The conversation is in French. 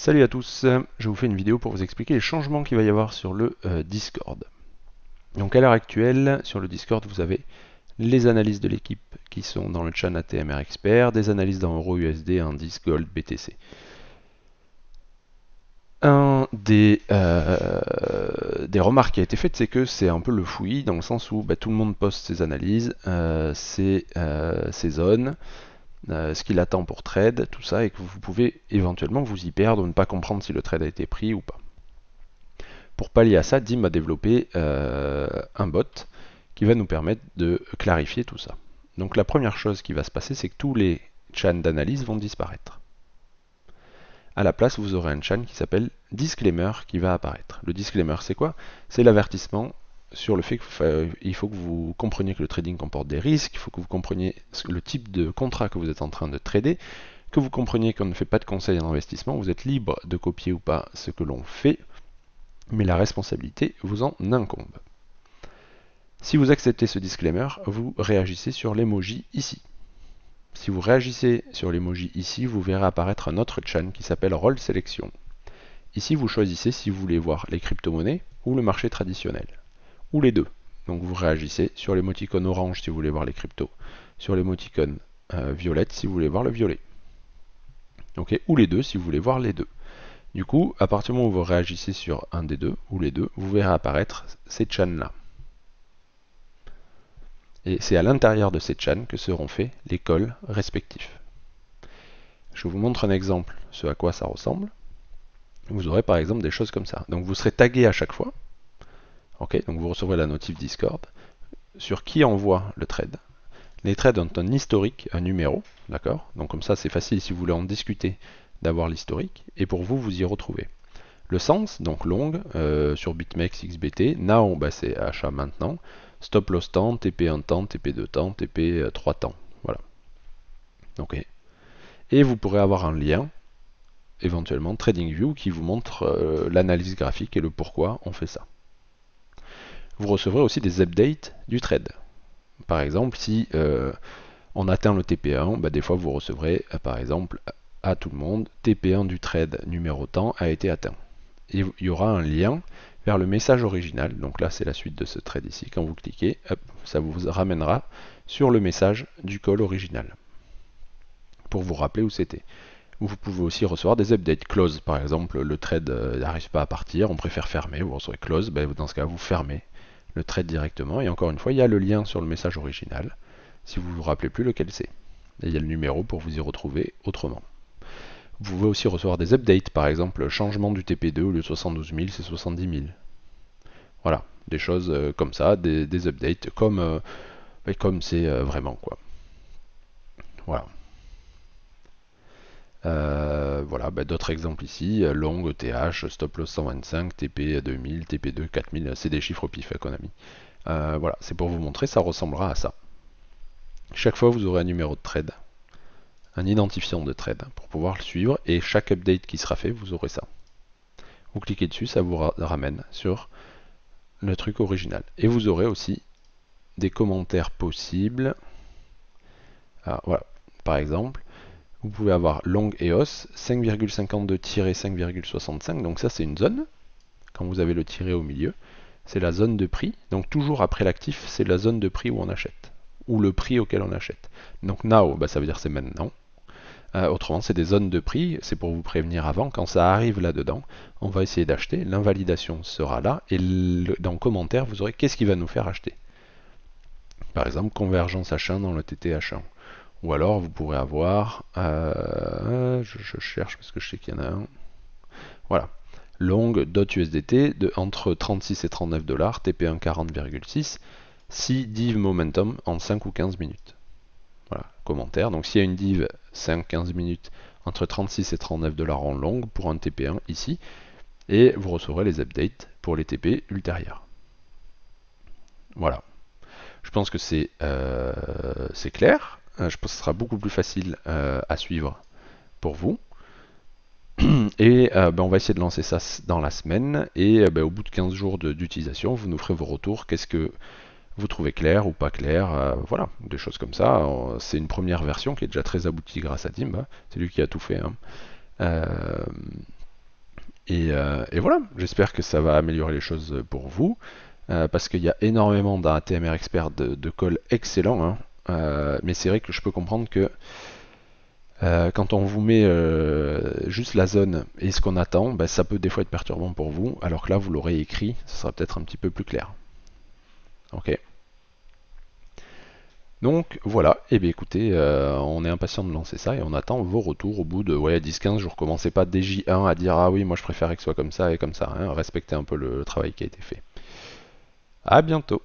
Salut à tous, je vous fais une vidéo pour vous expliquer les changements qu'il va y avoir sur le euh, Discord. Donc à l'heure actuelle, sur le Discord, vous avez les analyses de l'équipe qui sont dans le chat ATMR Expert, des analyses dans Euro USD, Indice, Gold, BTC. Un des, euh, des remarques qui a été faite, c'est que c'est un peu le fouillis dans le sens où bah, tout le monde poste ses analyses, euh, ses zones, euh, ce qu'il attend pour trade, tout ça, et que vous pouvez éventuellement vous y perdre, ou ne pas comprendre si le trade a été pris ou pas. Pour pallier à ça, Dim a développé euh, un bot qui va nous permettre de clarifier tout ça. Donc la première chose qui va se passer, c'est que tous les chans d'analyse vont disparaître. À la place, vous aurez un channel qui s'appelle disclaimer qui va apparaître. Le disclaimer, c'est quoi C'est l'avertissement sur le fait qu'il faut que vous compreniez que le trading comporte des risques, il faut que vous compreniez le type de contrat que vous êtes en train de trader, que vous compreniez qu'on ne fait pas de conseils en investissement, vous êtes libre de copier ou pas ce que l'on fait, mais la responsabilité vous en incombe. Si vous acceptez ce disclaimer, vous réagissez sur l'emoji ici. Si vous réagissez sur l'emoji ici, vous verrez apparaître un autre channel qui s'appelle Roll Selection. Ici, vous choisissez si vous voulez voir les crypto-monnaies ou le marché traditionnel ou les deux. Donc vous réagissez sur les l'émoticône orange si vous voulez voir les cryptos, sur les euh, violette si vous voulez voir le violet. ou les deux si vous voulez voir les deux. Du coup, à partir du moment où vous réagissez sur un des deux, ou les deux, vous verrez apparaître ces chaîne là Et c'est à l'intérieur de ces chaîne que seront faits les cols respectifs. Je vous montre un exemple, ce à quoi ça ressemble. Vous aurez par exemple des choses comme ça. Donc vous serez tagué à chaque fois, Ok, donc vous recevrez la notif Discord. Sur qui envoie le trade Les trades ont un historique, un numéro, d'accord Donc comme ça c'est facile si vous voulez en discuter d'avoir l'historique, et pour vous, vous y retrouvez. Le sens, donc long, euh, sur BitMEX XBT, now, bah, c'est achat maintenant, stop loss temps, TP 1 temps, TP 2 temps, TP 3 euh, temps, voilà. Ok. Et vous pourrez avoir un lien, éventuellement TradingView, qui vous montre euh, l'analyse graphique et le pourquoi on fait ça vous recevrez aussi des updates du trade. Par exemple, si euh, on atteint le TP1, bah, des fois vous recevrez, euh, par exemple, à tout le monde, TP1 du trade numéro temps a été atteint. Et il y aura un lien vers le message original. Donc là, c'est la suite de ce trade ici. Quand vous cliquez, ça vous ramènera sur le message du call original pour vous rappeler où c'était. Vous pouvez aussi recevoir des updates close, par exemple, le trade euh, n'arrive pas à partir, on préfère fermer, vous recevez close, bah, dans ce cas vous fermez traite directement. Et encore une fois, il y a le lien sur le message original, si vous vous rappelez plus lequel c'est. Et il y a le numéro pour vous y retrouver autrement. Vous pouvez aussi recevoir des updates, par exemple, changement du TP2 le lieu 72 000, c'est 70 000. Voilà, des choses euh, comme ça, des, updates, comme euh, comme c'est euh, vraiment quoi. Voilà. Euh, voilà, bah, d'autres exemples ici, euh, long, TH, stop loss 125, TP 2000, TP2, 4000, c'est des chiffres pif qu'on a mis. Euh, voilà, c'est pour vous montrer, ça ressemblera à ça. Chaque fois, vous aurez un numéro de trade, un identifiant de trade pour pouvoir le suivre, et chaque update qui sera fait, vous aurez ça. Vous cliquez dessus, ça vous ramène sur le truc original. Et vous aurez aussi des commentaires possibles. Ah, voilà, par exemple, vous pouvez avoir long et hausse, 5,52-5,65, donc ça c'est une zone, quand vous avez le tiré au milieu, c'est la zone de prix, donc toujours après l'actif, c'est la zone de prix où on achète, ou le prix auquel on achète. Donc now, bah, ça veut dire c'est maintenant, euh, autrement, c'est des zones de prix, c'est pour vous prévenir avant, quand ça arrive là-dedans, on va essayer d'acheter, l'invalidation sera là, et dans le commentaire, vous aurez qu'est-ce qui va nous faire acheter. Par exemple, convergence H1 dans le tth 1 ou alors vous pourrez avoir, euh, je, cherche parce que je sais qu'il y en a un. Voilà, long .usdt de entre 36 et 39 dollars, TP1 40,6, si div momentum en 5 ou 15 minutes. Voilà, commentaire. Donc s'il y a une div 5-15 minutes entre 36 et 39 dollars en long pour un TP1 ici, et vous recevrez les updates pour les TP ultérieurs. Voilà. Je pense que c'est euh, clair. Euh, je pense que ce sera beaucoup plus facile euh, à suivre pour vous. Et euh, ben, on va essayer de lancer ça dans la semaine. Et ben, au bout de 15 jours d'utilisation, vous nous ferez vos retours. Qu'est-ce que vous trouvez clair ou pas clair Voilà, des choses comme ça. C'est une première version qui est déjà très aboutie grâce à Tim. Hein. C'est lui qui a tout fait. Hein. Et, voilà, j'espère que ça va améliorer les choses pour vous. parce qu'il y a énormément d'ATMR experts de, de excellent. excellent. Hein. Euh, mais c'est vrai que je peux comprendre que euh, quand on vous met euh, juste la zone et ce qu'on attend, ben, ça peut des fois être perturbant pour vous, alors que là vous l'aurez écrit, ce sera peut-être un petit peu plus clair. Ok. Donc voilà, et eh bien écoutez, on est impatient de lancer ça et on attend vos retours au bout de ouais, 10-15 jours. Commencez pas dès J1 à dire ah oui, moi je préférais que ce soit comme ça et comme ça. Hein. Respectez un peu le travail qui a été fait. A bientôt